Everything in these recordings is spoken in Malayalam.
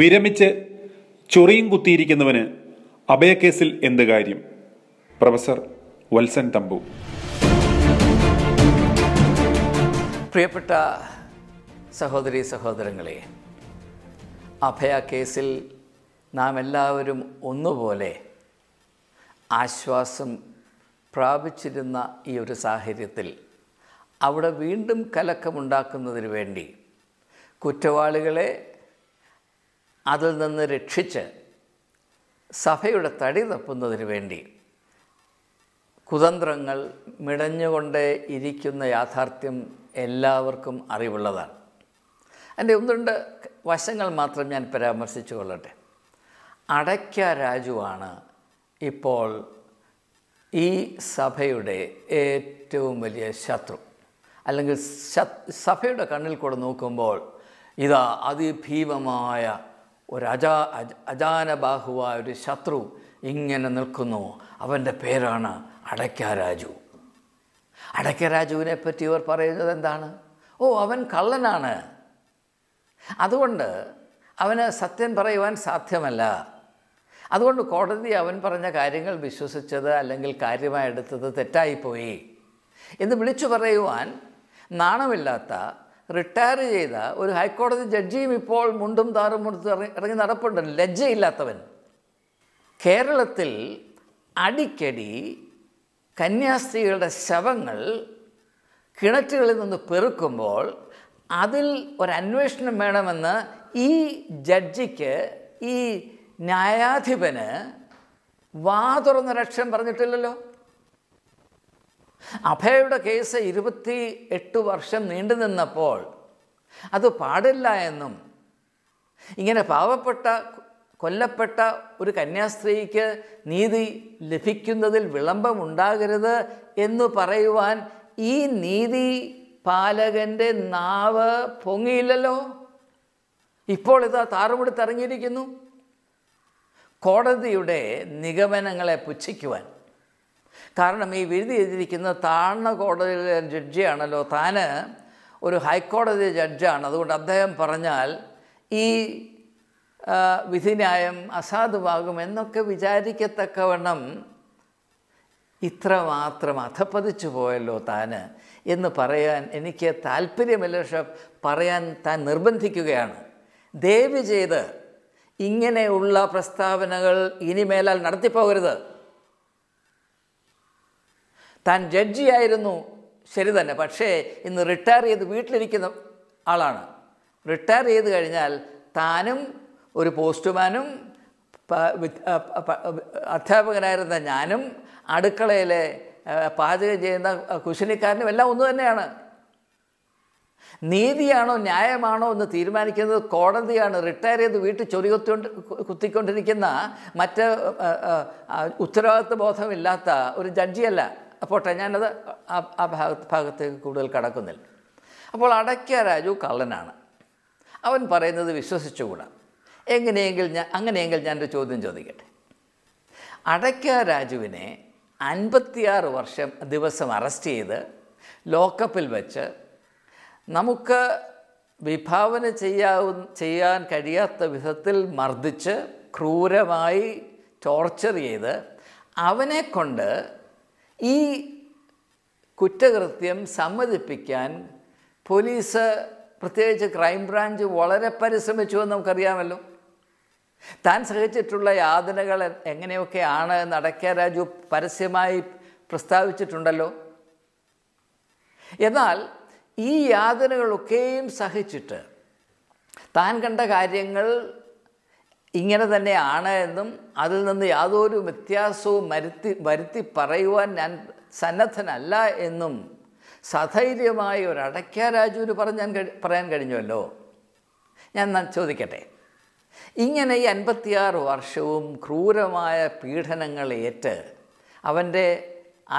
വിരമിച്ച് ചൊറിയും കുത്തിയിരിക്കുന്നവന് അഭയക്കേസിൽ എന്ത് കാര്യം പ്രൊഫസർ വത്സൻ തമ്പു പ്രിയപ്പെട്ട സഹോദരി സഹോദരങ്ങളെ അഭയ കേസിൽ നാം എല്ലാവരും ഒന്നുപോലെ ആശ്വാസം പ്രാപിച്ചിരുന്ന ഈ ഒരു സാഹചര്യത്തിൽ അവിടെ വീണ്ടും കലക്കമുണ്ടാക്കുന്നതിന് വേണ്ടി കുറ്റവാളികളെ അതിൽ നിന്ന് രക്ഷിച്ച് സഭയുടെ തടി തപ്പുന്നതിന് വേണ്ടി കുതന്ത്രങ്ങൾ മിടഞ്ഞുകൊണ്ടേ ഇരിക്കുന്ന യാഥാർത്ഥ്യം എല്ലാവർക്കും അറിവുള്ളതാണ് എൻ്റെ ഒന്ന് രണ്ട് വശങ്ങൾ മാത്രം ഞാൻ പരാമർശിച്ചു കൊള്ളട്ടെ അടയ്ക്ക രാജുവാണ് ഇപ്പോൾ ഈ സഭയുടെ ഏറ്റവും വലിയ ശത്രു അല്ലെങ്കിൽ സഭയുടെ കണ്ണിൽ കൂടെ നോക്കുമ്പോൾ ഇതാ അതിഭീമമായ ഒരു അജാ അജാനബാഹുവായ ഒരു ശത്രു ഇങ്ങനെ നിൽക്കുന്നു അവൻ്റെ പേരാണ് അടയ്ക്കാരാജു അടയ്ക്കരാജുവിനെ പറ്റി അവർ പറയുന്നത് എന്താണ് ഓ അവൻ കള്ളനാണ് അതുകൊണ്ട് അവന് സത്യം പറയുവാൻ സാധ്യമല്ല അതുകൊണ്ട് കോടതി അവൻ പറഞ്ഞ കാര്യങ്ങൾ വിശ്വസിച്ചത് അല്ലെങ്കിൽ കാര്യമായി എടുത്തത് തെറ്റായിപ്പോയി എന്ന് വിളിച്ചു പറയുവാൻ നാണമില്ലാത്ത റിട്ടയർ ചെയ്ത ഒരു ഹൈക്കോടതി ജഡ്ജിയും ഇപ്പോൾ മുണ്ടും താറും മുണ്ടും ഇറങ്ങി നടപ്പുണ്ട് ലജ്ജയില്ലാത്തവൻ കേരളത്തിൽ അടിക്കടി കന്യാസ്ത്രീകളുടെ ശവങ്ങൾ കിണറ്റുകളിൽ നിന്ന് പെറുക്കുമ്പോൾ അതിൽ ഒരന്വേഷണം വേണമെന്ന് ഈ ജഡ്ജിക്ക് ഈ ന്യായാധിപന് വാ തുറന്ന ലക്ഷ്യം പറഞ്ഞിട്ടില്ലല്ലോ അഭയയുടെ കേസ് ഇരുപത്തി എട്ട് വർഷം നീണ്ടു നിന്നപ്പോൾ അത് പാടില്ല എന്നും ഇങ്ങനെ പാവപ്പെട്ട കൊല്ലപ്പെട്ട ഒരു കന്യാസ്ത്രീക്ക് നീതി ലഭിക്കുന്നതിൽ വിളംബമുണ്ടാകരുത് എന്ന് പറയുവാൻ ഈ നീതി പാലകൻ്റെ നാവ് പൊങ്ങിയില്ലല്ലോ ഇപ്പോൾ ഇതാ താറുപിടുത്തിറങ്ങിയിരിക്കുന്നു കോടതിയുടെ നിഗമനങ്ങളെ പുച്ഛിക്കുവാൻ കാരണം ഈ വിരുതി എഴുതിയിരിക്കുന്ന താഴ്ന്ന കോടതിയിലെ ജഡ്ജിയാണല്ലോ താന് ഒരു ഹൈക്കോടതി ജഡ്ജാണ് അതുകൊണ്ട് അദ്ദേഹം പറഞ്ഞാൽ ഈ വിധിന്യായം അസാധുവാകും എന്നൊക്കെ വിചാരിക്കത്തക്കവണ്ണം ഇത്രമാത്രം അധപ്പതിച്ചു പോയല്ലോ താന് എന്ന് പറയാൻ എനിക്ക് താല്പര്യമില്ല പക്ഷെ പറയാൻ താൻ നിർബന്ധിക്കുകയാണ് ദയവ് ചെയ്ത് ഇങ്ങനെയുള്ള പ്രസ്താവനകൾ ഇനിമേലാൽ നടത്തിപ്പോകരുത് താൻ ജഡ്ജിയായിരുന്നു ശരി തന്നെ പക്ഷേ ഇന്ന് റിട്ടയർ ചെയ്ത് വീട്ടിലിരിക്കുന്ന ആളാണ് റിട്ടയർ ചെയ്ത് കഴിഞ്ഞാൽ താനും ഒരു പോസ്റ്റ്മാനും അധ്യാപകനായിരുന്ന ഞാനും അടുക്കളയിലെ പാചകം ചെയ്യുന്ന കുശിനിക്കാരനും എല്ലാം ഒന്നു തന്നെയാണ് നീതിയാണോ ന്യായമാണോ എന്ന് തീരുമാനിക്കുന്നത് കോടതിയാണ് റിട്ടയർ ചെയ്ത് വീട്ടിൽ ചൊറികൊത്തുകൊണ്ട് കുത്തിക്കൊണ്ടിരിക്കുന്ന മറ്റ് ഉത്തരവാദിത്വ ബോധമില്ലാത്ത ഒരു ജഡ്ജിയല്ല പോട്ടെ ഞാനത് ആ ഭാഗത്ത് ഭാഗത്തേക്ക് കൂടുതൽ കടക്കുന്നില്ല അപ്പോൾ അടയ്ക്ക രാജു കള്ളനാണ് അവൻ പറയുന്നത് വിശ്വസിച്ചുകൂടാ എങ്ങനെയെങ്കിൽ ഞാൻ അങ്ങനെയെങ്കിൽ ഞാനൊരു ചോദ്യം ചോദിക്കട്ടെ അടയ്ക്ക രാജുവിനെ അൻപത്തിയാറ് വർഷം ദിവസം അറസ്റ്റ് ചെയ്ത് ലോക്കപ്പിൽ വെച്ച് നമുക്ക് വിഭാവന ചെയ്യാവു ചെയ്യാൻ കഴിയാത്ത വിധത്തിൽ മർദ്ദിച്ച് ക്രൂരമായി ടോർച്ചർ ചെയ്ത് അവനെ കൊണ്ട് ഈ കുറ്റകൃത്യം സമ്മതിപ്പിക്കാൻ പോലീസ് പ്രത്യേകിച്ച് ക്രൈംബ്രാഞ്ച് വളരെ പരിശ്രമിച്ചു എന്ന് നമുക്കറിയാമല്ലോ താൻ സഹിച്ചിട്ടുള്ള യാതനകൾ എങ്ങനെയൊക്കെയാണ് എന്ന് അടയ്ക്ക രാജു പരസ്യമായി പ്രസ്താവിച്ചിട്ടുണ്ടല്ലോ എന്നാൽ ഈ യാതനകളൊക്കെയും സഹിച്ചിട്ട് താൻ കണ്ട കാര്യങ്ങൾ ഇങ്ങനെ തന്നെയാണ് എന്നും അതിൽ നിന്ന് യാതൊരു വ്യത്യാസവും വരുത്തി വരുത്തി പറയുവാൻ ഞാൻ സന്നദ്ധനല്ല എന്നും സധൈര്യമായി ഒരു അടയ്ക്ക രാജുവിന് പറഞ്ഞാൻ പറയാൻ കഴിഞ്ഞുവല്ലോ ഞാൻ ചോദിക്കട്ടെ ഇങ്ങനെ ഈ അൻപത്തിയാറ് വർഷവും ക്രൂരമായ പീഡനങ്ങൾ ഏറ്റ് അവൻ്റെ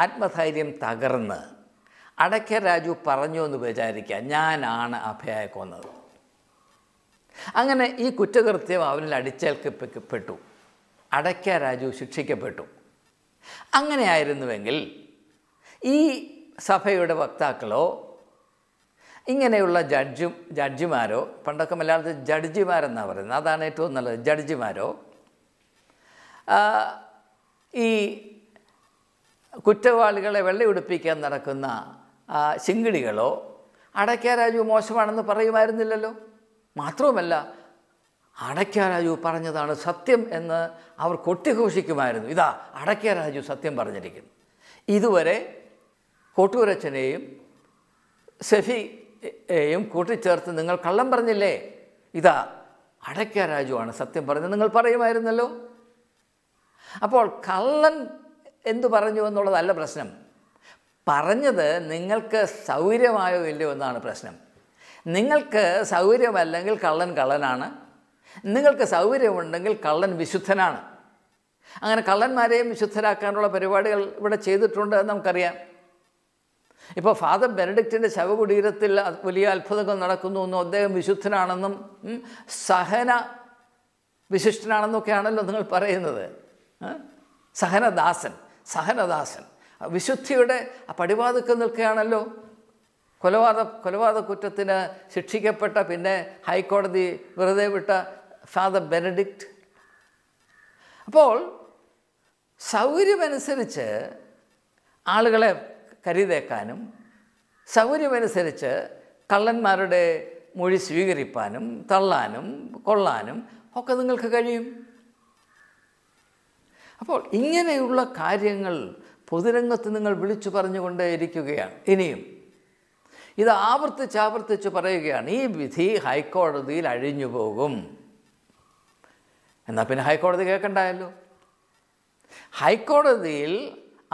ആത്മധൈര്യം തകർന്ന് അടയ്ക്ക രാജു പറഞ്ഞു എന്ന് വിചാരിക്കുക ഞാനാണ് അഭയായ കൊന്നത് അങ്ങനെ ഈ കുറ്റകൃത്യം അവനിൽ അടിച്ചേൽക്കപ്പെട്ടു അടയ്ക്ക രാജു ശിക്ഷിക്കപ്പെട്ടു അങ്ങനെയായിരുന്നുവെങ്കിൽ ഈ സഭയുടെ വക്താക്കളോ ഇങ്ങനെയുള്ള ജഡ്ജും ജഡ്ജിമാരോ പണ്ടൊക്കെ മലയാളത്തിൽ ജഡ്ജിമാരെന്നാണ് പറയുന്നത് അതാണ് ഏറ്റവും നല്ലത് ജഡ്ജിമാരോ ഈ കുറ്റവാളികളെ വെള്ളയുടുപ്പിക്കാൻ നടക്കുന്ന ശിങ്കിടികളോ അടയ്ക്ക രാജു മോശമാണെന്ന് പറയുമായിരുന്നില്ലല്ലോ മാത്രവുമല്ല അടയ്ക്കാരാജു പറഞ്ഞതാണ് സത്യം എന്ന് അവർ കൊട്ടിഘോഷിക്കുമായിരുന്നു ഇതാ അടയ്ക്കാരാജു സത്യം പറഞ്ഞിരിക്കുന്നു ഇതുവരെ കോട്ടൂരച്ചനെയും സെഫിയെയും കൂട്ടിച്ചേർത്ത് നിങ്ങൾ കള്ളം പറഞ്ഞില്ലേ ഇതാ അടയ്ക്കാരാജുവാണ് സത്യം പറഞ്ഞത് നിങ്ങൾ പറയുമായിരുന്നല്ലോ അപ്പോൾ കള്ളൻ എന്തു പറഞ്ഞു എന്നുള്ളതല്ല പ്രശ്നം പറഞ്ഞത് നിങ്ങൾക്ക് സൗകര്യമായോ ഇല്ലയോ എന്നാണ് പ്രശ്നം നിങ്ങൾക്ക് സൗകര്യമല്ലെങ്കിൽ കള്ളൻ കള്ളനാണ് നിങ്ങൾക്ക് സൗകര്യമുണ്ടെങ്കിൽ കള്ളൻ വിശുദ്ധനാണ് അങ്ങനെ കള്ളന്മാരെയും വിശുദ്ധരാക്കാനുള്ള പരിപാടികൾ ഇവിടെ ചെയ്തിട്ടുണ്ട് എന്ന് നമുക്കറിയാം ഇപ്പോൾ ഫാദർ ബെനഡിക്റ്റിൻ്റെ ശവകുടീരത്തിൽ വലിയ അത്ഭുതങ്ങൾ നടക്കുന്നു എന്നും അദ്ദേഹം വിശുദ്ധനാണെന്നും സഹന വിശിഷ്ടനാണെന്നൊക്കെയാണല്ലോ നിങ്ങൾ പറയുന്നത് സഹനദാസൻ സഹനദാസൻ വിശുദ്ധിയുടെ പടിവാതിക്കൽ നിൽക്കുകയാണല്ലോ കൊലപാത കൊലപാതക കുറ്റത്തിന് ശിക്ഷിക്കപ്പെട്ട പിന്നെ ഹൈക്കോടതി വെറുതെ വിട്ട ഫാദർ ബെനഡിക്റ്റ് അപ്പോൾ സൗകര്യമനുസരിച്ച് ആളുകളെ കരുതേക്കാനും സൗകര്യമനുസരിച്ച് കള്ളന്മാരുടെ മൊഴി സ്വീകരിപ്പാനും തള്ളാനും കൊള്ളാനും ഒക്കെ നിങ്ങൾക്ക് കഴിയും അപ്പോൾ ഇങ്ങനെയുള്ള കാര്യങ്ങൾ പൊതുരംഗത്ത് നിങ്ങൾ വിളിച്ചു ഇരിക്കുകയാണ് ഇനിയും ഇത് ആവർത്തിച്ച് ആവർത്തിച്ച് പറയുകയാണ് ഈ വിധി ഹൈക്കോടതിയിൽ അഴിഞ്ഞു പോകും എന്നാൽ പിന്നെ ഹൈക്കോടതി കേൾക്കണ്ടായല്ലോ ഹൈക്കോടതിയിൽ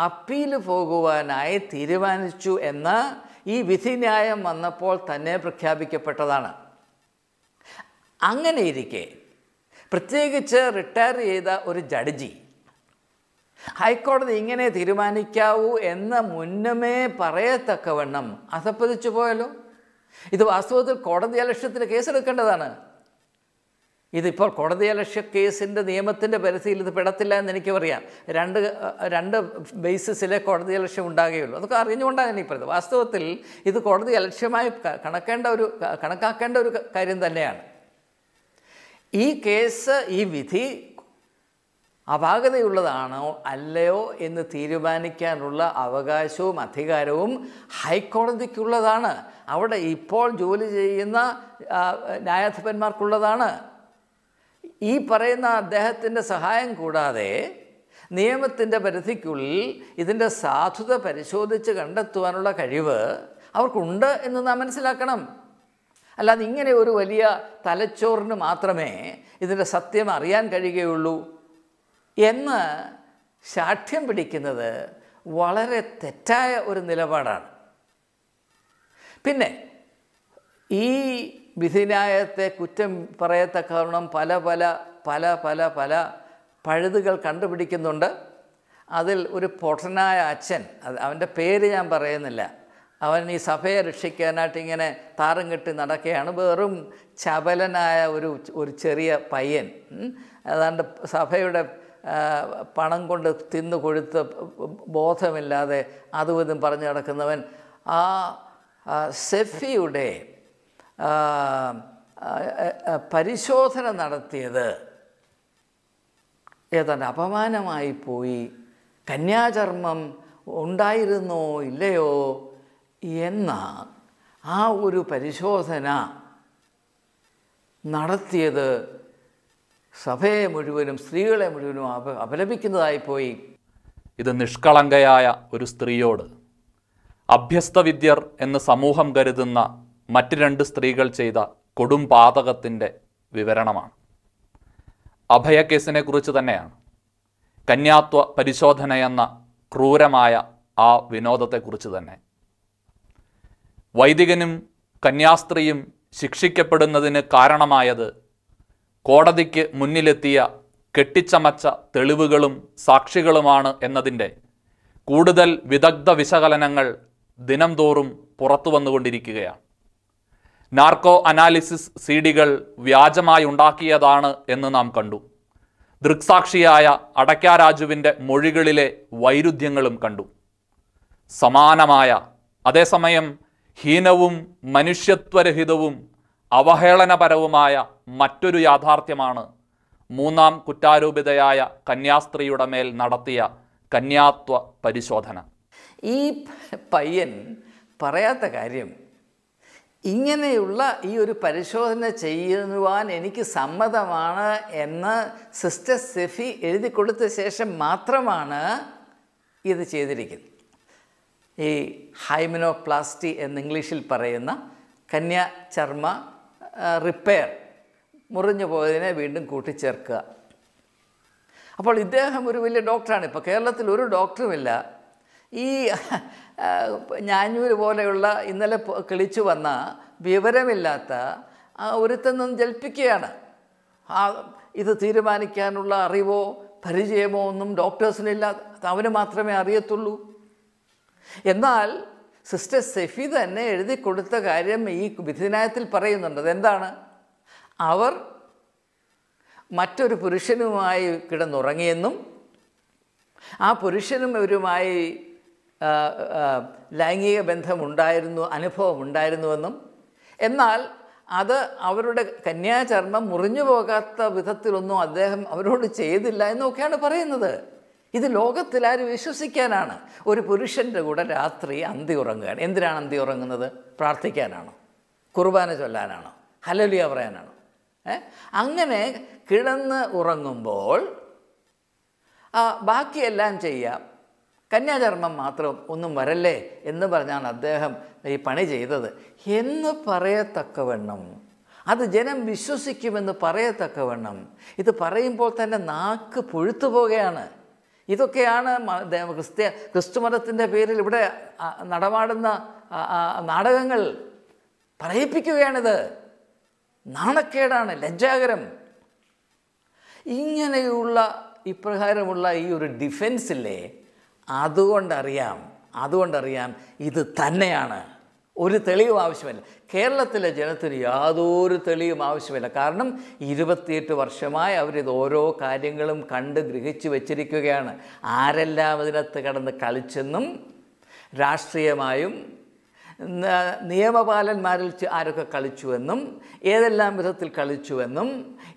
അപ്പീൽ പോകുവാനായി തീരുമാനിച്ചു എന്ന ഈ വിധി ന്യായം വന്നപ്പോൾ തന്നെ പ്രഖ്യാപിക്കപ്പെട്ടതാണ് അങ്ങനെ പ്രത്യേകിച്ച് റിട്ടയർ ചെയ്ത ഒരു ജഡ്ജി ഹൈക്കോടതി ഇങ്ങനെ തീരുമാനിക്കാവൂ എന്ന മുന്നമേ പറയത്തക്കവണ്ണം അസപ്പതിച്ചു പോയല്ലോ ഇത് വാസ്തവത്തിൽ കോടതി അലക്ഷ്യത്തിന് കേസെടുക്കേണ്ടതാണ് ഇതിപ്പോൾ കോടതി അലക്ഷ്യ കേസിൻ്റെ നിയമത്തിൻ്റെ പരിധിയിൽ ഇത് പെടത്തില്ല എന്ന് എനിക്ക് പറയാം രണ്ട് രണ്ട് ബേസിസിലെ കോടതി അലക്ഷ്യം ഉണ്ടാകുകയുള്ളൂ അതൊക്കെ അറിഞ്ഞുകൊണ്ടാണ് ഇനി പറയുന്നത് വാസ്തവത്തിൽ ഇത് കോടതി അലക്ഷ്യമായി കണക്കേണ്ട ഒരു കണക്കാക്കേണ്ട ഒരു കാര്യം തന്നെയാണ് ഈ കേസ് ഈ വിധി അപാകതയുള്ളതാണോ അല്ലയോ എന്ന് തീരുമാനിക്കാനുള്ള അവകാശവും അധികാരവും ഹൈക്കോടതിക്കുള്ളതാണ് അവിടെ ഇപ്പോൾ ജോലി ചെയ്യുന്ന ന്യായാധിപന്മാർക്കുള്ളതാണ് ഈ പറയുന്ന അദ്ദേഹത്തിൻ്റെ സഹായം കൂടാതെ നിയമത്തിൻ്റെ പരിധിക്കുള്ളിൽ ഇതിൻ്റെ സാധുത പരിശോധിച്ച് കണ്ടെത്തുവാനുള്ള കഴിവ് അവർക്കുണ്ട് എന്ന് നാം മനസ്സിലാക്കണം അല്ലാതെ ഇങ്ങനെ ഒരു വലിയ തലച്ചോറിന് മാത്രമേ ഇതിൻ്റെ സത്യം അറിയാൻ കഴിയുകയുള്ളൂ എന്ന് ശാഠ്യം പിടിക്കുന്നത് വളരെ തെറ്റായ ഒരു നിലപാടാണ് പിന്നെ ഈ വിധിന്യായത്തെ കുറ്റം പറയത്തക്കവണ്ണം പല പല പല പല പല പഴുതുകൾ കണ്ടുപിടിക്കുന്നുണ്ട് അതിൽ ഒരു പൊട്ടനായ അച്ഛൻ അവൻ്റെ പേര് ഞാൻ പറയുന്നില്ല അവൻ ഈ സഭയെ രക്ഷിക്കാനായിട്ട് ഇങ്ങനെ താറും കെട്ടി നടക്കുകയാണ് വെറും ചപലനായ ഒരു ഒരു ചെറിയ പയ്യൻ അതാണ്ട് സഭയുടെ പണം കൊണ്ട് തിന്നു കൊഴുത്ത് ബോധമില്ലാതെ അതും ഇതും പറഞ്ഞു നടക്കുന്നവൻ ആ സെഫിയുടെ പരിശോധന നടത്തിയത് ഏതാണ്ട് അപമാനമായി പോയി കന്യാചർമ്മം ഉണ്ടായിരുന്നോ ഇല്ലയോ എന്ന ആ ഒരു പരിശോധന നടത്തിയത് സഭയെ മുഴുവനും സ്ത്രീകളെ മുഴുവനും അപ അപലപിക്കുന്നതായിപ്പോയി ഇത് നിഷ്കളങ്കയായ ഒരു സ്ത്രീയോട് അഭ്യസ്ത വിദ്യർ എന്ന് സമൂഹം കരുതുന്ന മറ്റ് രണ്ട് സ്ത്രീകൾ ചെയ്ത കൊടും പാതകത്തിൻ്റെ വിവരണമാണ് അഭയക്കേസിനെക്കുറിച്ച് തന്നെയാണ് കന്യാത്വ പരിശോധന എന്ന ക്രൂരമായ ആ വിനോദത്തെക്കുറിച്ച് തന്നെ വൈദികനും കന്യാസ്ത്രീയും ശിക്ഷിക്കപ്പെടുന്നതിന് കാരണമായത് കോടതിക്ക് മുന്നിലെത്തിയ കെട്ടിച്ചമച്ച തെളിവുകളും സാക്ഷികളുമാണ് എന്നതിൻ്റെ കൂടുതൽ വിദഗ്ധ വിശകലനങ്ങൾ ദിനംതോറും പുറത്തു വന്നുകൊണ്ടിരിക്കുകയാണ് നാർക്കോ അനാലിസിസ് സീഡികൾ വ്യാജമായി ഉണ്ടാക്കിയതാണ് എന്ന് നാം കണ്ടു ദൃക്സാക്ഷിയായ അടയ്ക്കാരാജുവിൻ്റെ മൊഴികളിലെ വൈരുദ്ധ്യങ്ങളും കണ്ടു സമാനമായ അതേസമയം ഹീനവും മനുഷ്യത്വരഹിതവും അവഹേളനപരവുമായ മറ്റൊരു യാഥാർത്ഥ്യമാണ് മൂന്നാം കുറ്റാരോപിതയായ കന്യാസ്ത്രീയുടെ മേൽ നടത്തിയ കന്യാത്വ പരിശോധന ഈ പയ്യൻ പറയാത്ത കാര്യം ഇങ്ങനെയുള്ള ഈ ഒരു പരിശോധന ചെയ്യുവാൻ എനിക്ക് സമ്മതമാണ് എന്ന് സിസ്റ്റർ സെഫി എഴുതി കൊടുത്ത ശേഷം മാത്രമാണ് ഇത് ചെയ്തിരിക്കുന്നത് ഈ ഹൈമനോപ്ലാസ്റ്റി എന്ന് ഇംഗ്ലീഷിൽ പറയുന്ന കന്യാചർമ്മ റിപ്പയർ മുറിഞ്ഞു പോയതിനെ വീണ്ടും കൂട്ടിച്ചേർക്കുക അപ്പോൾ ഇദ്ദേഹം ഒരു വലിയ ഡോക്ടറാണ് ഇപ്പോൾ കേരളത്തിൽ ഒരു ഡോക്ടറുമില്ല ഈ ഞാഞ്ഞൂര് പോലെയുള്ള ഇന്നലെ കിളിച്ചു വന്ന വിവരമില്ലാത്ത ഒരുത്തൻ നിന്ന് ജൽപ്പിക്കുകയാണ് ആ ഇത് തീരുമാനിക്കാനുള്ള അറിവോ പരിചയമോ ഒന്നും ഡോക്ടേഴ്സിനില്ല അവന് മാത്രമേ അറിയത്തുള്ളൂ എന്നാൽ സിസ്റ്റർ സെഫി തന്നെ എഴുതി കൊടുത്ത കാര്യം ഈ വിധിനായത്തിൽ പറയുന്നുണ്ട് അതെന്താണ് അവർ മറ്റൊരു പുരുഷനുമായി കിടന്നുറങ്ങിയെന്നും ആ പുരുഷനും ഇവരുമായി ലൈംഗിക ബന്ധമുണ്ടായിരുന്നു ഉണ്ടായിരുന്നുവെന്നും എന്നാൽ അത് അവരുടെ കന്യാചർമ്മം മുറിഞ്ഞു പോകാത്ത വിധത്തിലൊന്നും അദ്ദേഹം അവരോട് ചെയ്തില്ല എന്നൊക്കെയാണ് പറയുന്നത് ഇത് ലോകത്തിലാരും വിശ്വസിക്കാനാണ് ഒരു പുരുഷൻ്റെ കൂടെ രാത്രി അന്തി ഉറങ്ങുകയാണ് എന്തിനാണ് അന്തി ഉറങ്ങുന്നത് പ്രാർത്ഥിക്കാനാണോ കുർബാന ചൊല്ലാനാണോ ഹലലിയ പറയാനാണോ അങ്ങനെ കിടന്ന് ഉറങ്ങുമ്പോൾ ബാക്കിയെല്ലാം ചെയ്യാം കന്യാചർമ്മം മാത്രം ഒന്നും വരല്ലേ എന്ന് പറഞ്ഞാണ് അദ്ദേഹം ഈ പണി ചെയ്തത് എന്ന് പറയത്തക്കവണ്ണം അത് ജനം വിശ്വസിക്കുമെന്ന് പറയത്തക്കവണ്ണം ഇത് പറയുമ്പോൾ തന്നെ നാക്ക് പൊഴുത്തു പോകുകയാണ് ഇതൊക്കെയാണ് ക്രിസ്ത്യ മതത്തിൻ്റെ പേരിൽ ഇവിടെ നടപാടുന്ന നാടകങ്ങൾ പറയിപ്പിക്കുകയാണിത് നാണക്കേടാണ് ലജ്ജാകരം ഇങ്ങനെയുള്ള ഇപ്രകാരമുള്ള ഈ ഒരു ഡിഫെൻസില്ലേ അതുകൊണ്ടറിയാം അതുകൊണ്ടറിയാം ഇത് തന്നെയാണ് ഒരു തെളിവും ആവശ്യമില്ല കേരളത്തിലെ ജനത്തിന് യാതൊരു തെളിവും ആവശ്യമില്ല കാരണം ഇരുപത്തിയെട്ട് വർഷമായി അവരിത് ഓരോ കാര്യങ്ങളും കണ്ട് ഗ്രഹിച്ചു വച്ചിരിക്കുകയാണ് ആരെല്ലാം അതിനകത്ത് കടന്ന് കളിച്ചെന്നും രാഷ്ട്രീയമായും നിയമപാലന്മാരിൽ ആരൊക്കെ കളിച്ചുവെന്നും ഏതെല്ലാം വിധത്തിൽ കളിച്ചുവെന്നും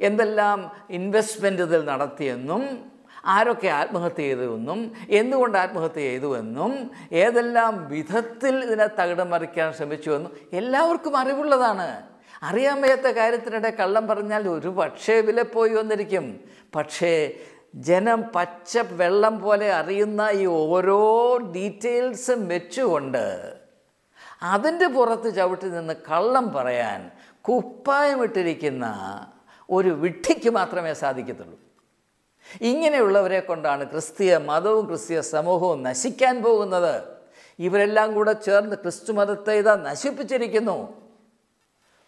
എന്തെല്ലാം ഇൻവെസ്റ്റ്മെൻ്റ് ഇതിൽ നടത്തിയെന്നും ആരൊക്കെ ആത്മഹത്യ ചെയ്തുവെന്നും എന്തുകൊണ്ട് ആത്മഹത്യ ചെയ്തുവെന്നും ഏതെല്ലാം വിധത്തിൽ ഇതിനെ തകിടം മറിക്കാൻ ശ്രമിച്ചുവെന്നും എല്ലാവർക്കും അറിവുള്ളതാണ് അറിയാൻ വയ്യാത്ത കാര്യത്തിനിടെ കള്ളം പറഞ്ഞാൽ ഒരു പക്ഷേ വിലപ്പോയി വന്നിരിക്കും പക്ഷേ ജനം പച്ച വെള്ളം പോലെ അറിയുന്ന ഈ ഓരോ ഡീറ്റെയിൽസും വെച്ചുകൊണ്ട് അതിൻ്റെ പുറത്ത് ചവിട്ടി നിന്ന് കള്ളം പറയാൻ കുപ്പായമിട്ടിരിക്കുന്ന ഒരു വിട്ടിക്ക് മാത്രമേ സാധിക്കത്തുള്ളൂ ഇങ്ങനെയുള്ളവരെ കൊണ്ടാണ് ക്രിസ്തീയ മതവും ക്രിസ്തീയ സമൂഹവും നശിക്കാൻ പോകുന്നത് ഇവരെല്ലാം കൂടെ ചേർന്ന് ക്രിസ്തു മതത്തെ ഇതാ നശിപ്പിച്ചിരിക്കുന്നു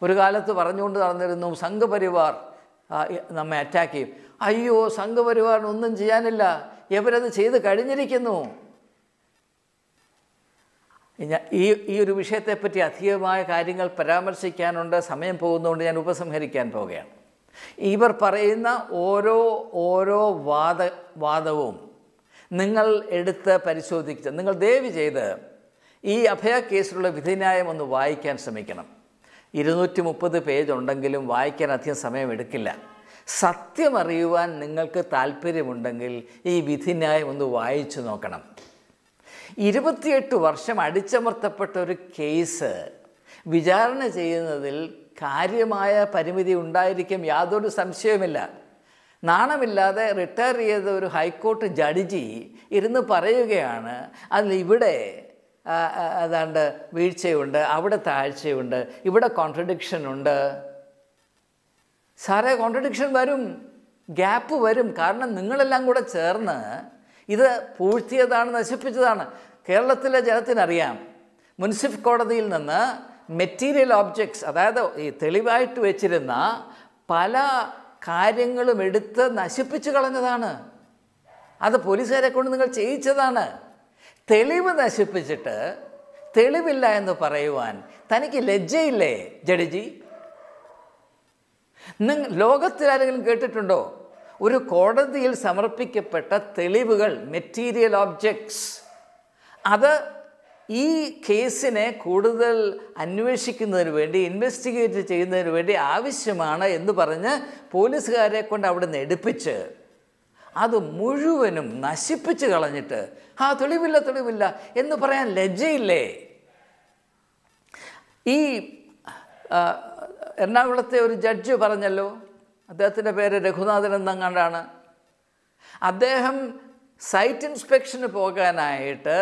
ഒരു കാലത്ത് പറഞ്ഞുകൊണ്ട് നടന്നിരുന്നു സംഘപരിവാർ നമ്മെ അറ്റാക്ക് ചെയ്യും അയ്യോ സംഘപരിവാറിനൊന്നും ചെയ്യാനില്ല ഇവരത് ചെയ്ത് കഴിഞ്ഞിരിക്കുന്നു ഈ ഈ ഒരു വിഷയത്തെപ്പറ്റി അധികമായ കാര്യങ്ങൾ പരാമർശിക്കാനുണ്ട് സമയം പോകുന്നതുകൊണ്ട് ഞാൻ ഉപസംഹരിക്കാൻ പോവുകയാണ് ഇവർ പറയുന്ന ഓരോ ഓരോ വാദ വാദവും നിങ്ങൾ എടുത്ത് പരിശോധിച്ച് നിങ്ങൾ ദയവ് ചെയ്ത് ഈ അഭയ കേസിലുള്ള വിധിന്യായം ഒന്ന് വായിക്കാൻ ശ്രമിക്കണം ഇരുന്നൂറ്റി മുപ്പത് പേജ് ഉണ്ടെങ്കിലും വായിക്കാൻ അധികം സമയമെടുക്കില്ല സത്യമറിയുവാൻ നിങ്ങൾക്ക് താല്പര്യമുണ്ടെങ്കിൽ ഈ വിധിന്യായം ഒന്ന് വായിച്ചു നോക്കണം ഇരുപത്തിയെട്ട് വർഷം അടിച്ചമർത്തപ്പെട്ട ഒരു കേസ് വിചാരണ ചെയ്യുന്നതിൽ കാര്യമായ പരിമിതി ഉണ്ടായിരിക്കും യാതൊരു സംശയവുമില്ല നാണമില്ലാതെ റിട്ടയർ ചെയ്ത ഒരു ഹൈക്കോർട്ട് ജഡ്ജി ഇരുന്ന് പറയുകയാണ് അതിൽ ഇവിടെ അതാണ്ട് വീഴ്ചയുണ്ട് അവിടെ താഴ്ചയുണ്ട് ഇവിടെ കോൺട്രഡിക്ഷൻ ഉണ്ട് സാറേ കോൺട്രഡിക്ഷൻ വരും ഗ്യാപ്പ് വരും കാരണം നിങ്ങളെല്ലാം കൂടെ ചേർന്ന് ഇത് പൂഴ്ത്തിയതാണ് നശിപ്പിച്ചതാണ് കേരളത്തിലെ ജനത്തിനറിയാം മുനിസിപ്പൽ കോടതിയിൽ നിന്ന് മെറ്റീരിയൽ ഓബ്ജക്ട്സ് അതായത് ഈ തെളിവായിട്ട് വെച്ചിരുന്ന പല കാര്യങ്ങളും എടുത്ത് നശിപ്പിച്ചു കളഞ്ഞതാണ് അത് പോലീസുകാരെ കൊണ്ട് നിങ്ങൾ ചെയ്യിച്ചതാണ് തെളിവ് നശിപ്പിച്ചിട്ട് തെളിവില്ല എന്ന് പറയുവാൻ തനിക്ക് ലജ്ജയില്ലേ ജഡ്ജി നിങ്ങൾ ലോകത്തിൽ ആരെങ്കിലും കേട്ടിട്ടുണ്ടോ ഒരു കോടതിയിൽ സമർപ്പിക്കപ്പെട്ട തെളിവുകൾ മെറ്റീരിയൽ ഓബ്ജക്ട്സ് അത് ഈ കേസിനെ കൂടുതൽ അന്വേഷിക്കുന്നതിന് വേണ്ടി ഇൻവെസ്റ്റിഗേറ്റ് ചെയ്യുന്നതിന് വേണ്ടി ആവശ്യമാണ് എന്ന് പറഞ്ഞ് പോലീസുകാരെ കൊണ്ട് അവിടെ നിന്ന് എടുപ്പിച്ച് അത് മുഴുവനും നശിപ്പിച്ച് കളഞ്ഞിട്ട് ആ തെളിവില്ല തെളിവില്ല എന്ന് പറയാൻ ലജ്ജയില്ലേ ഈ എറണാകുളത്തെ ഒരു ജഡ്ജ് പറഞ്ഞല്ലോ അദ്ദേഹത്തിൻ്റെ പേര് രഘുനാഥൻ എന്നങ്ങാണ്ടാണ് അദ്ദേഹം സൈറ്റ് ഇൻസ്പെക്ഷന് പോകാനായിട്ട്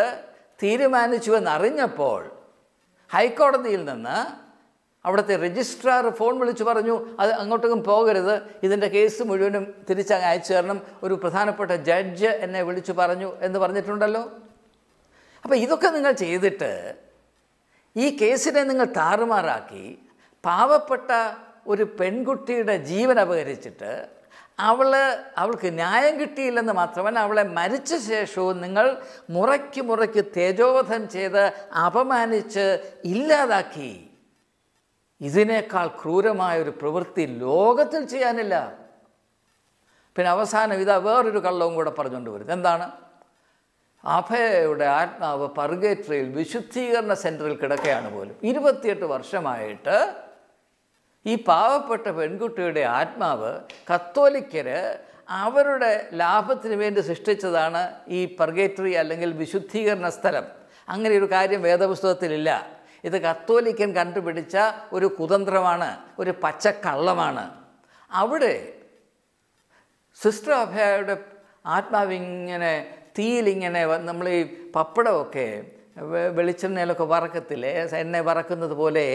തീരുമാനിച്ചു എന്നറിഞ്ഞപ്പോൾ ഹൈക്കോടതിയിൽ നിന്ന് അവിടുത്തെ രജിസ്ട്രാർ ഫോൺ വിളിച്ചു പറഞ്ഞു അത് അങ്ങോട്ടേക്കും പോകരുത് ഇതിൻ്റെ കേസ് മുഴുവനും തിരിച്ചങ്ങ് അയച്ചു തരണം ഒരു പ്രധാനപ്പെട്ട ജഡ്ജ് എന്നെ വിളിച്ചു പറഞ്ഞു എന്ന് പറഞ്ഞിട്ടുണ്ടല്ലോ അപ്പോൾ ഇതൊക്കെ നിങ്ങൾ ചെയ്തിട്ട് ഈ കേസിനെ നിങ്ങൾ താറുമാറാക്കി പാവപ്പെട്ട ഒരു പെൺകുട്ടിയുടെ ജീവൻ അപഹരിച്ചിട്ട് അവൾ അവൾക്ക് ന്യായം കിട്ടിയില്ലെന്ന് മാത്രമല്ല അവളെ മരിച്ച ശേഷവും നിങ്ങൾ മുറയ്ക്ക് മുറയ്ക്ക് തേജോവധം ചെയ്ത് അപമാനിച്ച് ഇല്ലാതാക്കി ഇതിനേക്കാൾ ക്രൂരമായ ഒരു പ്രവൃത്തി ലോകത്തിൽ ചെയ്യാനില്ല പിന്നെ അവസാനം ഇതാ വേറൊരു കള്ളവും കൂടെ പറഞ്ഞുകൊണ്ട് വരുന്നത് എന്താണ് അഭയയുടെ ആത്മാവ് പർഗേറ്ററിയിൽ വിശുദ്ധീകരണ സെൻറ്ററിൽ കിടക്കുകയാണ് പോലും ഇരുപത്തിയെട്ട് വർഷമായിട്ട് ഈ പാവപ്പെട്ട പെൺകുട്ടിയുടെ ആത്മാവ് കത്തോലിക്കര് അവരുടെ ലാഭത്തിന് വേണ്ടി സൃഷ്ടിച്ചതാണ് ഈ പർഗേറ്ററി അല്ലെങ്കിൽ വിശുദ്ധീകരണ സ്ഥലം അങ്ങനെ ഒരു കാര്യം വേദപുസ്തകത്തിലില്ല ഇത് കത്തോലിക്കൻ കണ്ടുപിടിച്ച ഒരു കുതന്ത്രമാണ് ഒരു പച്ചക്കള്ളമാണ് അവിടെ സിസ്റ്റർ അഭയയുടെ ആത്മാവിങ്ങനെ തീയിലിങ്ങനെ നമ്മൾ ഈ പപ്പടമൊക്കെ വെളിച്ചെണ്ണയിലൊക്കെ വറക്കത്തില്ലേ എണ്ണ വറക്കുന്നത് പോലെ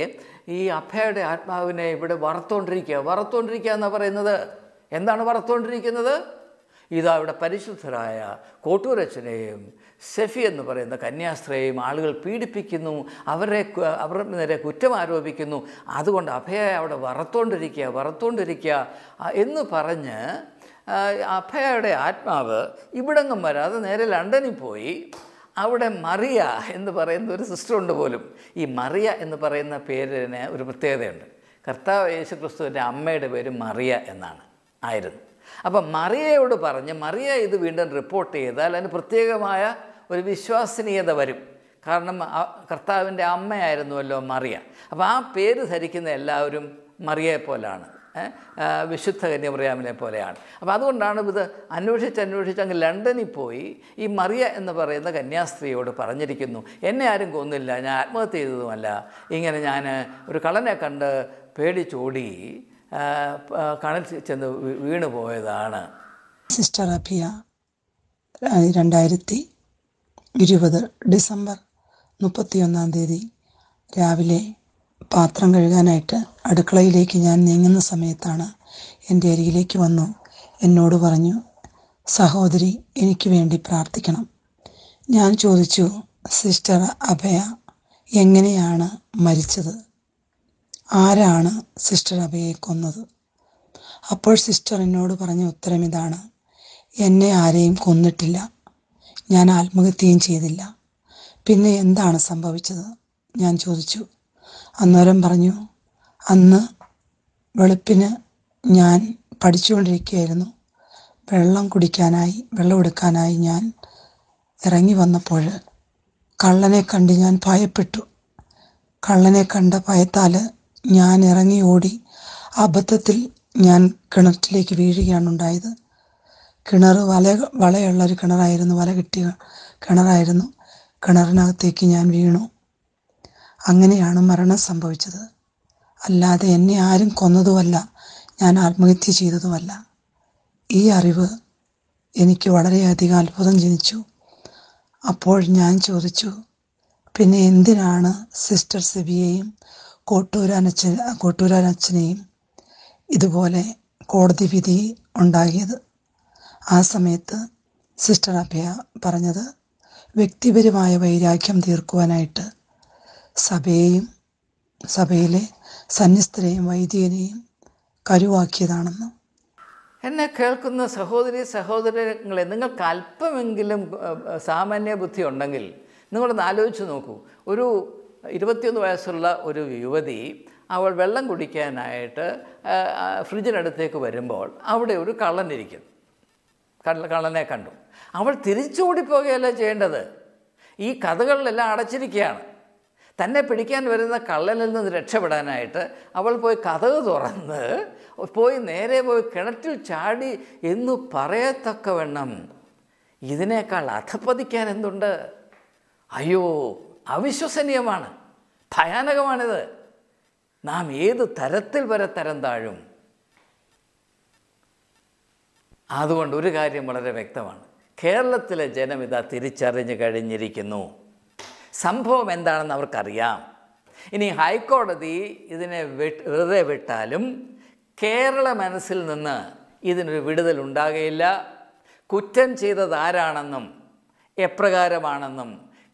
ഈ അഭയുടെ ആത്മാവിനെ ഇവിടെ വറുത്തോണ്ടിരിക്കുക വറുത്തോണ്ടിരിക്കുക എന്ന് പറയുന്നത് എന്താണ് വറുത്തോണ്ടിരിക്കുന്നത് ഇതാ ഇവിടെ പരിശുദ്ധരായ കോട്ടൂരച്ചനെയും സെഫി എന്ന് പറയുന്ന കന്യാസ്ത്രയെയും ആളുകൾ പീഡിപ്പിക്കുന്നു അവരെ അവരുടെ നേരെ കുറ്റം ആരോപിക്കുന്നു അതുകൊണ്ട് അഭയ അവിടെ വറുത്തോണ്ടിരിക്കുക വറുത്തോണ്ടിരിക്കുക എന്ന് പറഞ്ഞ് അഭയയുടെ ആത്മാവ് ഇവിടെങ്ങും വരാതെ നേരെ ലണ്ടനിൽ പോയി അവിടെ മറിയ എന്ന് പറയുന്ന ഒരു സിസ്റ്റർ ഉണ്ട് പോലും ഈ മറിയ എന്ന് പറയുന്ന പേരിന് ഒരു പ്രത്യേകതയുണ്ട് കർത്താവ് യേശു ക്രിസ്തുവിൻ്റെ അമ്മയുടെ പേര് മറിയ എന്നാണ് ആയിരുന്നു അപ്പം മറിയയോട് പറഞ്ഞ് മറിയ ഇത് വീണ്ടും റിപ്പോർട്ട് ചെയ്താൽ അതിന് പ്രത്യേകമായ ഒരു വിശ്വാസനീയത വരും കാരണം കർത്താവിൻ്റെ അമ്മയായിരുന്നുവല്ലോ മറിയ അപ്പോൾ ആ പേര് ധരിക്കുന്ന എല്ലാവരും മറിയയെ പോലാണ് വിശുദ്ധ കന്യാബ്രഹാമിനെ പോലെയാണ് അപ്പോൾ അതുകൊണ്ടാണ് ഇത് അന്വേഷിച്ച് അന്വേഷിച്ച് അങ്ങ് ലണ്ടനിൽ പോയി ഈ മറിയ എന്ന് പറയുന്ന കന്യാസ്ത്രീയോട് പറഞ്ഞിരിക്കുന്നു എന്നെ ആരും കൊന്നില്ല ഞാൻ ആത്മഹത്യ ചെയ്തതുമല്ല ഇങ്ങനെ ഞാൻ ഒരു കളനെ കണ്ട് പേടിച്ചോടി കണൽ ചെന്ന് വീണു പോയതാണ് സിസ്റ്റർ അഭിയ രണ്ടായിരത്തി ഇരുപത് ഡിസംബർ മുപ്പത്തിയൊന്നാം തീയതി രാവിലെ പാത്രം കഴുകാനായിട്ട് അടുക്കളയിലേക്ക് ഞാൻ നീങ്ങുന്ന സമയത്താണ് എൻ്റെ അരികിലേക്ക് വന്നു എന്നോട് പറഞ്ഞു സഹോദരി എനിക്ക് വേണ്ടി പ്രാർത്ഥിക്കണം ഞാൻ ചോദിച്ചു സിസ്റ്റർ അഭയ എങ്ങനെയാണ് മരിച്ചത് ആരാണ് സിസ്റ്റർ അഭയെ കൊന്നത് അപ്പോൾ സിസ്റ്റർ എന്നോട് പറഞ്ഞ ഉത്തരം ഇതാണ് എന്നെ ആരെയും കൊന്നിട്ടില്ല ഞാൻ ആത്മഹത്യയും ചെയ്തില്ല പിന്നെ എന്താണ് സംഭവിച്ചത് ഞാൻ ചോദിച്ചു അന്നേരം പറഞ്ഞു അന്ന് വെളുപ്പിന് ഞാൻ പഠിച്ചുകൊണ്ടിരിക്കുകയായിരുന്നു വെള്ളം കുടിക്കാനായി വെള്ളം എടുക്കാനായി ഞാൻ ഇറങ്ങി വന്നപ്പോൾ കള്ളനെ കണ്ട് ഞാൻ ഭയപ്പെട്ടു കള്ളനെ കണ്ട ഭയത്താൽ ഞാൻ ഇറങ്ങി ഓടി അബദ്ധത്തിൽ ഞാൻ കിണറ്റിലേക്ക് വീഴുകയാണ് ഉണ്ടായത് കിണർ വല വളയുള്ളൊരു കിണറായിരുന്നു വല കിട്ടിയ കിണറായിരുന്നു കിണറിനകത്തേക്ക് ഞാൻ വീണു അങ്ങനെയാണ് മരണം സംഭവിച്ചത് അല്ലാതെ എന്നെ ആരും കൊന്നതുമല്ല ഞാൻ ആത്മഹത്യ ചെയ്തതുമല്ല ഈ അറിവ് എനിക്ക് വളരെയധികം അത്ഭുതം ജനിച്ചു അപ്പോൾ ഞാൻ ചോദിച്ചു പിന്നെ എന്തിനാണ് സിസ്റ്റർ സിബിയെയും കോട്ടൂരാനച്ഛൻ കോട്ടൂരാനച്ഛനെയും ഇതുപോലെ കോടതി വിധി ഉണ്ടാകിയത് ആ സമയത്ത് സിസ്റ്റർ അഭയ പറഞ്ഞത് വ്യക്തിപരമായ വൈരാഗ്യം തീർക്കുവാനായിട്ട് സഭയെയും സഭയിലെ സന്യസ്തരെയും വൈദികനെയും കരുവാക്കിയതാണെന്ന് എന്നെ കേൾക്കുന്ന സഹോദരി സഹോദരങ്ങളെ നിങ്ങൾക്ക് അല്പമെങ്കിലും സാമാന്യ ബുദ്ധി ഉണ്ടെങ്കിൽ നിങ്ങളൊന്ന് ആലോചിച്ച് നോക്കൂ ഒരു ഇരുപത്തിയൊന്ന് വയസ്സുള്ള ഒരു യുവതി അവൾ വെള്ളം കുടിക്കാനായിട്ട് ഫ്രിഡ്ജിനടുത്തേക്ക് വരുമ്പോൾ അവിടെ ഒരു കള്ളനിരിക്കും കള്ള കള്ളനെ കണ്ടു അവൾ പോകുകയല്ല ചെയ്യേണ്ടത് ഈ കഥകളിലെല്ലാം അടച്ചിരിക്കുകയാണ് തന്നെ പിടിക്കാൻ വരുന്ന കള്ളനിൽ നിന്ന് രക്ഷപ്പെടാനായിട്ട് അവൾ പോയി കഥക് തുറന്ന് പോയി നേരെ പോയി കിണറ്റിൽ ചാടി എന്നു പറയത്തക്കവണ്ണം ഇതിനേക്കാൾ അധപ്പതിക്കാൻ എന്തുണ്ട് അയ്യോ അവിശ്വസനീയമാണ് ഭയാനകമാണിത് നാം ഏത് തരത്തിൽ വരെ തരം താഴും അതുകൊണ്ട് ഒരു കാര്യം വളരെ വ്യക്തമാണ് കേരളത്തിലെ ജനം ഇതാ തിരിച്ചറിഞ്ഞു കഴിഞ്ഞിരിക്കുന്നു സംഭവം എന്താണെന്ന് അവർക്കറിയാം ഇനി ഹൈക്കോടതി ഇതിനെ വെറുതെ വിട്ടാലും കേരള മനസ്സിൽ നിന്ന് ഇതിനൊരു വിടുതൽ ഉണ്ടാകുകയില്ല കുറ്റം ചെയ്തത് ആരാണെന്നും എപ്രകാരമാണെന്നും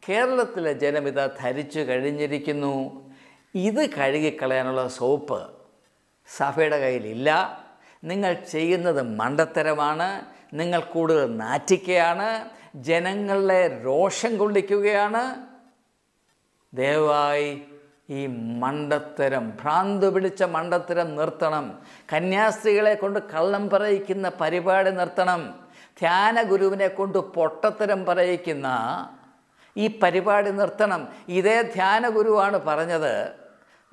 കേരളത്തിലെ ജനമിത ധരിച്ചു കഴിഞ്ഞിരിക്കുന്നു ഇത് കഴുകിക്കളയാനുള്ള സോപ്പ് സഭയുടെ കയ്യിലില്ല നിങ്ങൾ ചെയ്യുന്നത് മണ്ടത്തരമാണ് നിങ്ങൾ കൂടുതൽ നാറ്റിക്കുകയാണ് ജനങ്ങളെ രോഷം കൊള്ളിക്കുകയാണ് ദയവായി ഈ മണ്ടത്തരം ഭ്രാന്ത് പിടിച്ച മണ്ടത്തരം നിർത്തണം കന്യാസ്ത്രീകളെ കൊണ്ട് കള്ളം പറയിക്കുന്ന പരിപാടി നിർത്തണം ധ്യാന ഗുരുവിനെ കൊണ്ട് പൊട്ടത്തരം പറയിക്കുന്ന ഈ പരിപാടി നിർത്തണം ഇതേ ധ്യാന ഗുരുവാണ് പറഞ്ഞത്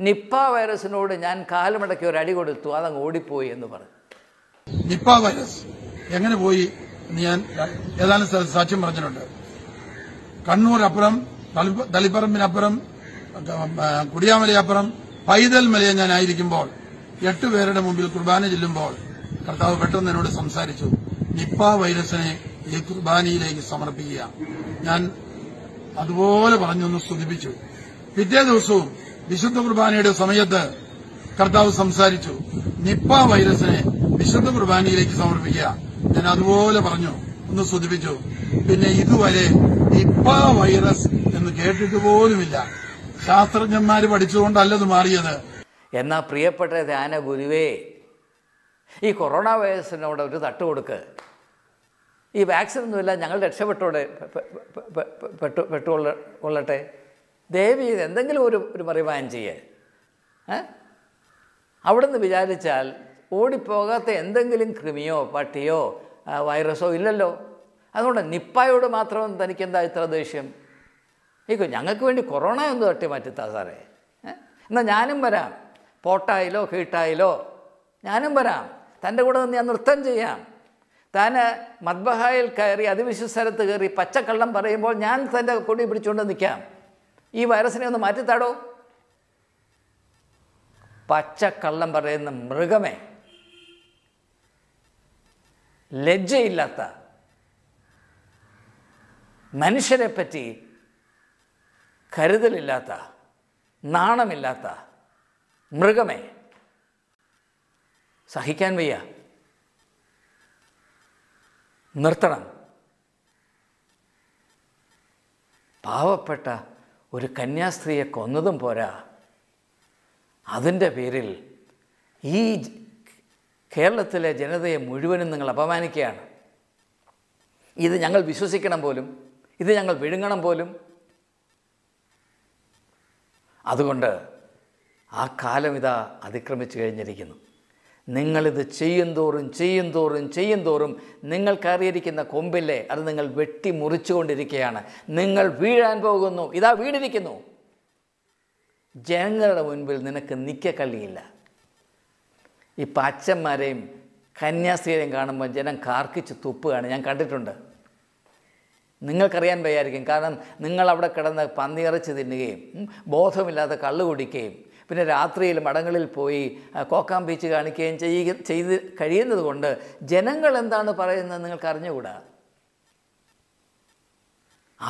നിപ്പ വൈറസിനോട് ഞാൻ കാലുമടക്കി ഒരു അടി കൊടുത്തു അതങ്ങ് ഓടിപ്പോയി എന്ന് പറഞ്ഞു നിപ്പ വൈറസ് എങ്ങനെ പോയി എന്ന് ഞാൻ ഏതാനും സാക്ഷ്യം പറഞ്ഞിട്ടുണ്ട് കണ്ണൂർ അപ്പുറം തളിപ്പറമ്പിനപ്പുറം കുടിയാമലയപ്പുറം പൈതൽ മലയെ ഞാനായിരിക്കുമ്പോൾ എട്ടുപേരുടെ മുമ്പിൽ കുർബാന ചെല്ലുമ്പോൾ കർത്താവ് പെട്ടെന്ന് എന്നോട് സംസാരിച്ചു നിപ്പ വൈറസിനെ ഈ കുർബാനയിലേക്ക് സമർപ്പിക്കുക ഞാൻ അതുപോലെ പറഞ്ഞൊന്ന് സ്തുതിപ്പിച്ചു പിറ്റേ ദിവസവും വിശുദ്ധ കുർബാനയുടെ സമയത്ത് കർത്താവ് സംസാരിച്ചു നിപ്പ വൈറസിനെ വിശുദ്ധ കുർബാനയിലേക്ക് സമർപ്പിക്കുക ഞാൻ അതുപോലെ പറഞ്ഞു എന്ന് സൂചിപ്പിച്ചു പിന്നെ ഇതുവരെ നിപ്പ വൈറസ് എന്ന് കേട്ടിട്ട് പോലുമില്ല പഠിച്ചുകൊണ്ടല്ല പഠിച്ചുകൊണ്ടല്ലത് മാറിയത് എന്നാ പ്രിയപ്പെട്ട ധ്യാന ഗുരുവേ ഈ കൊറോണ വൈറസിനോട് ഒരു തട്ട് കൊടുക്ക് ഈ വാക്സിൻ ഒന്നുമില്ല ഞങ്ങൾ രക്ഷപ്പെട്ടോടെ പെട്ടു പെട്ടുകൊള്ള കൊള്ളട്ടെ ദേവി ഇത് എന്തെങ്കിലും ഒരു ഒരു മറിമാൻ ചെയ്യേ അവിടെ നിന്ന് വിചാരിച്ചാൽ ഓടിപ്പോകാത്ത എന്തെങ്കിലും കൃമിയോ പട്ടിയോ വൈറസോ ഇല്ലല്ലോ അതുകൊണ്ട് നിപ്പായോട് മാത്രം എന്താ ഇത്ര ദേഷ്യം ഇപ്പോൾ ഞങ്ങൾക്ക് വേണ്ടി കൊറോണ ഒന്ന് തട്ടി മാറ്റിത്താ സാറേ എന്നാൽ ഞാനും വരാം പോട്ടായിലോ കീട്ടായാലോ ഞാനും വരാം തൻ്റെ കൂടെ നിന്ന് ഞാൻ നൃത്തം ചെയ്യാം താൻ മദ്ബഹായിൽ കയറി അതിവിശ്വസരത്ത് കയറി പച്ചക്കള്ളം പറയുമ്പോൾ ഞാൻ തൻ്റെ കൊടി പിടിച്ചുകൊണ്ട് നിൽക്കാം ഈ വൈറസിനെ ഒന്ന് മാറ്റിത്താടോ പച്ചക്കള്ളം പറയുന്ന മൃഗമേ ലജ്ജയില്ലാത്ത മനുഷ്യരെ പറ്റി കരുതലില്ലാത്ത നാണമില്ലാത്ത മൃഗമേ സഹിക്കാൻ വയ്യ നിർത്തണം പാവപ്പെട്ട ഒരു കന്യാസ്ത്രീയെ കൊന്നതും പോരാ അതിൻ്റെ പേരിൽ ഈ കേരളത്തിലെ ജനതയെ മുഴുവനും നിങ്ങൾ അപമാനിക്കുകയാണ് ഇത് ഞങ്ങൾ വിശ്വസിക്കണം പോലും ഇത് ഞങ്ങൾ വിഴുങ്ങണം പോലും അതുകൊണ്ട് ആ കാലം ഇതാ അതിക്രമിച്ചു കഴിഞ്ഞിരിക്കുന്നു നിങ്ങളിത് ചെയ്യും തോറും ചെയ്യും തോറും ചെയ്യും തോറും നിങ്ങൾക്കറിയിരിക്കുന്ന കൊമ്പില്ലേ അത് നിങ്ങൾ വെട്ടി മുറിച്ചുകൊണ്ടിരിക്കുകയാണ് നിങ്ങൾ വീഴാൻ പോകുന്നു ഇതാ വീണിരിക്കുന്നു ജനങ്ങളുടെ മുൻപിൽ നിനക്ക് നിൽക്കക്കള്ളിയില്ല ഈ പാച്ചന്മാരെയും കന്യാസ്ത്രീയെയും കാണുമ്പോൾ ജനം കാർക്കിച്ച് തുപ്പുകയാണ് ഞാൻ കണ്ടിട്ടുണ്ട് നിങ്ങൾക്കറിയാൻ വയ്യായിരിക്കും കാരണം നിങ്ങൾ അവിടെ കിടന്ന് പന്നിയിറച്ച് തിന്നുകയും ബോധമില്ലാതെ കള്ളു കുടിക്കുകയും പിന്നെ രാത്രിയിൽ മടങ്ങളിൽ പോയി കോക്കാം ബീച്ച് കാണിക്കുകയും ചെയ്യുക ചെയ്ത് കഴിയുന്നത് കൊണ്ട് ജനങ്ങൾ എന്താണ് പറയുന്നത് നിങ്ങൾക്ക് അറിഞ്ഞുകൂടാ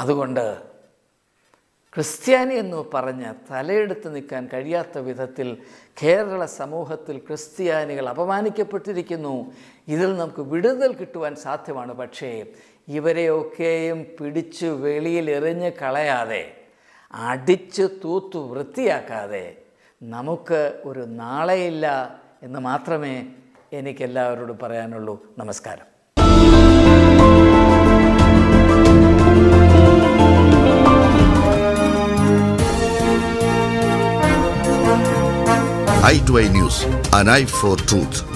അതുകൊണ്ട് ക്രിസ്ത്യാനി എന്ന് പറഞ്ഞ് തലയെടുത്ത് നിൽക്കാൻ കഴിയാത്ത വിധത്തിൽ കേരള സമൂഹത്തിൽ ക്രിസ്ത്യാനികൾ അപമാനിക്കപ്പെട്ടിരിക്കുന്നു ഇതിൽ നമുക്ക് വിടുതൽ കിട്ടുവാൻ സാധ്യമാണ് പക്ഷേ ഇവരെയൊക്കെയും പിടിച്ചു വെളിയിൽ എറിഞ്ഞ് കളയാതെ അടിച്ച് തൂത്ത് വൃത്തിയാക്കാതെ നമുക്ക് ഒരു നാളെയില്ല എന്ന് മാത്രമേ എനിക്കെല്ലാവരോടും പറയാനുള്ളൂ നമസ്കാരം I2I News, an eye for truth.